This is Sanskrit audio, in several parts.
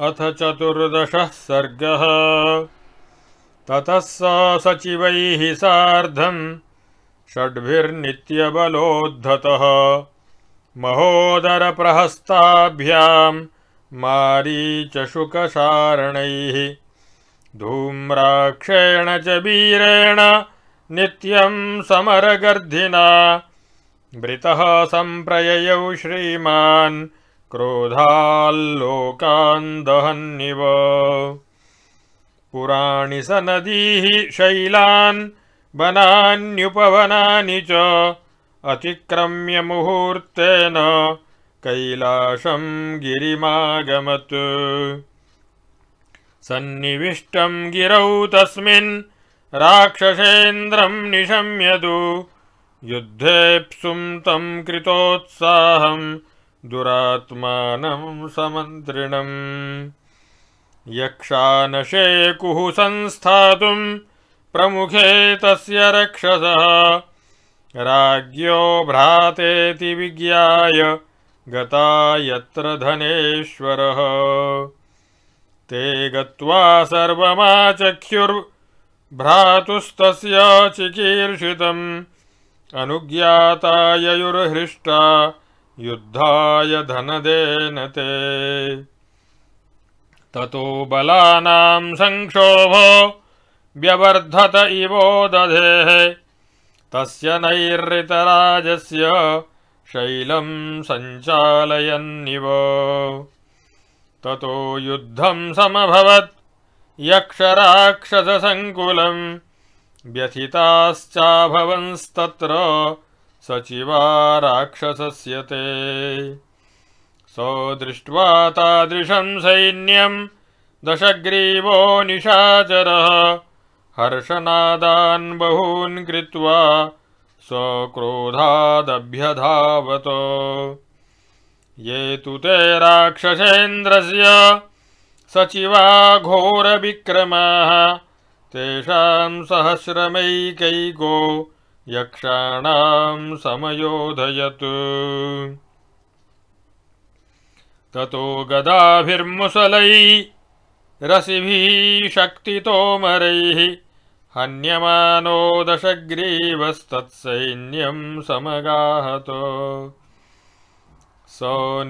अथ चतुर्दशः सर्गः ततः सा सचिवैः सार्धं षड्भिर्नित्यबलोद्धतः महोदरप्रहस्ताभ्यां मारीचशुकशारणैः धूम्राक्षेण च वीरेण नित्यं समरगर्धिना भृतः सम्प्रययौ श्रीमान् क्रोधाल्लोकान् दहन्निव पुराणि स नदीः शैलान् वनान्युपवनानि च अतिक्रम्य मुहूर्तेन कैलाशम् गिरिमागमत् सन्निविष्टम् गिरौ तस्मिन् राक्षसेन्द्रम् निशम्यतु युद्धेप्सु तम् कृतोत्साहम् दुरात्मानं समन्त्रिणम् यक्षानशे संस्था संस्थातुं प्रमुखे तस्य राजो राज्ञो विज्ञाय गता यत्र धनेश्वरः ते गत्वा सर्वमाचख्युर्भ्रातुस्तस्य चिकीर्षितम् अनुज्ञाता ययुर्हृष्टा युद्धाय धनदेन ते ततो बलानाम् संक्षोभो व्यवर्धत इवो दधेः तस्य नैरृतराजस्य शैलम् सञ्चालयन्निव ततो युद्धम् समभवत् यक्षराक्षरसङ्कुलम् व्यथिताश्चाभवंस्तत्र सचिवा राक्षसस्य ते स दृष्ट्वा तादृशम् सैन्यम् दशग्रीवो निशाचरः हर्षनादान् बहून् कृत्वा स्वक्रोधादभ्यधावत् ये तु ते राक्षसेन्द्रस्य सचिवा घोरविक्रमाः तेषाम् सहस्रमैकैको यक्षाणां समयोधयत् ततो शक्तितो शक्तितोमरैः हन्यमानो दशग्रीवस्तत्सैन्यम् समगाहत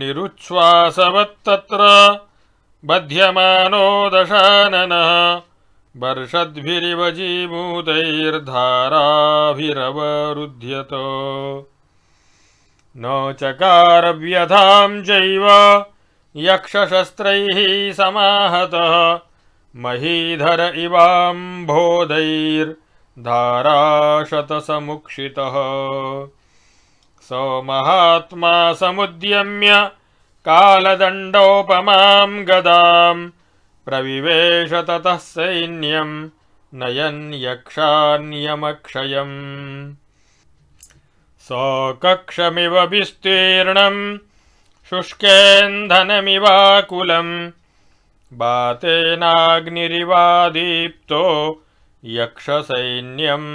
निरुच्छ्वासवत्तत्र बध्यमानो दशाननः वर्षद्भिरिव जीभूतैर्धाराभिरवरुध्यत न चकारव्यथां चैव यक्षशस्त्रैः समाहतः महीधर इवाम्भोधैर्धाराशतसमुक्षितः स महात्मा समुद्यम्य कालदण्डोपमां गदाम् प्रविवेश ततः सैन्यम् नयन् यक्षान्यमक्षयम् सकक्षमिव विस्तीर्णम् शुष्केन्धनमिवाकुलम् बातेनाग्निरिवादीप्तो यक्षसैन्यम्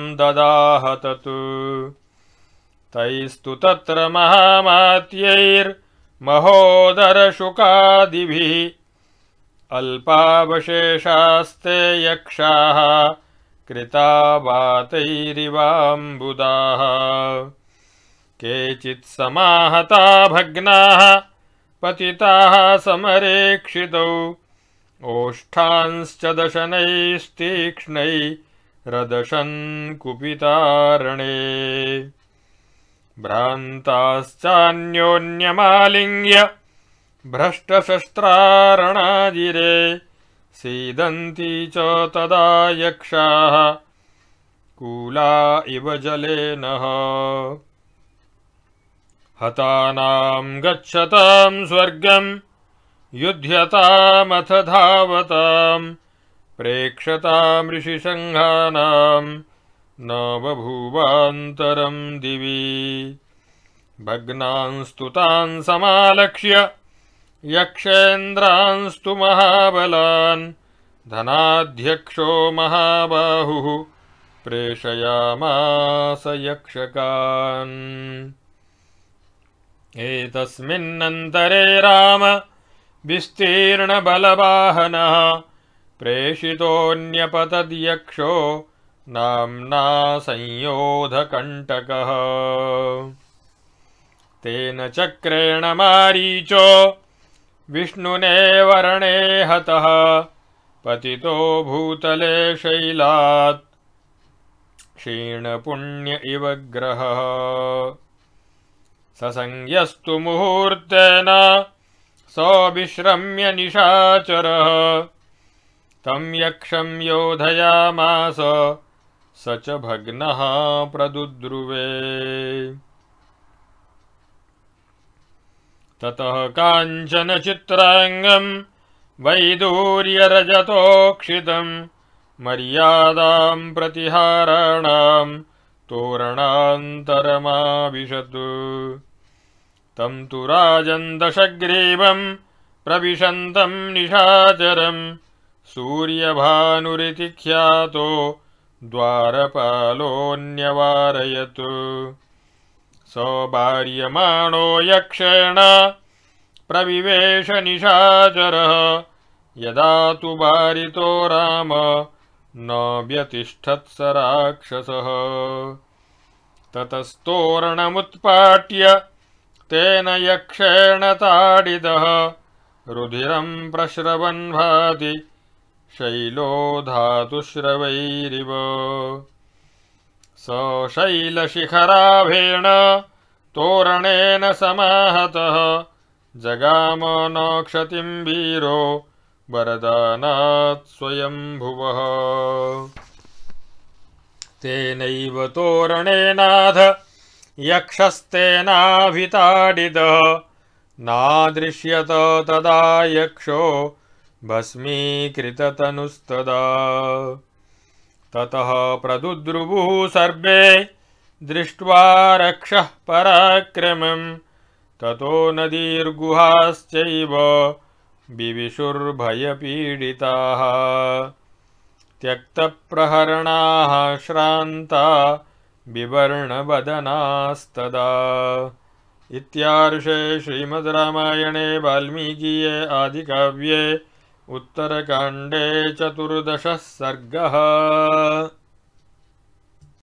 तैस्तु तत्र महामात्यैर्महोदरशुकादिभिः अल्पावशेषास्ते यक्षाः कृता वातैरिवाम्बुदाः समाहता भग्नाः पतिताः समरेक्षितौ ओष्ठांश्च दशनैस्तीक्ष्णै कुपितारणे भ्रान्ताश्चान्योन्यमालिङ्ग्य भ्रष्टशस्त्रारणादिरे सीदन्ति च तदा यक्षाः कूला इव जले नः हतानाम् गच्छताम् स्वर्गम् युध्यतामथ धावताम् नवभूवांतरं न बभूवान्तरम् दिवि समालक्ष्य यक्षेन्द्रांस्तु महाबलान् धनाध्यक्षो महाबाहुः प्रेषयामास यक्षकान् एतस्मिन्नन्तरे राम विस्तीर्णबलवाहनः प्रेषितोऽन्यपतद्यक्षो नाम्ना संयोधकण्टकः तेन चक्रेण मारीचो। विष्णुने वरणे हतः पतितो भूतले शैलात् क्षीणपुण्य इव ग्रहः ससंज्ञस्तु मुहूर्तेन सोऽश्रम्य निशाचरः तं यक्षम् योधयामास स च भग्नः प्रदुद्रुवे ततः काञ्चन चित्राङ्गम् मर्यादाम् प्रतिहाराणाम् तोरणान्तरमाविशत् तम् तु दशग्रीवम् प्रविशन्तम् निशाचरम् सूर्यभानुरिति ख्यातो द्वारपालोऽन्यवारयत् स यक्षेण प्रविवेशनिशाचरः यदा तु वारितो राम न राक्षसः ततस्तोरणमुत्पाट्य तेन यक्षेण ताडितः रुधिरम् भाति शैलो धातुश्रवैरिव स तोरणेन समाहतः जगामनो क्षतिं वीरो वरदानात् स्वयम्भुवः तेनैव तोरणेनाथ यक्षस्तेनाभिताडितः नादृश्यत तदा यक्षो भस्मीकृततनुस्तदा ततः प्रदुद्रुवुः सर्वे दृष्ट्वा रक्षः पराक्रमम् ततो नदीर्गुहाश्चैव विविशुर्भयपीडिताः त्यक्तप्रहरणाः श्रान्ता विवर्णवदनास्तदा इत्यार्षे श्रीमद् रामायणे वाल्मीकिये आदिकाव्ये उत्तरकाण्डे चतुर्दशः सर्गः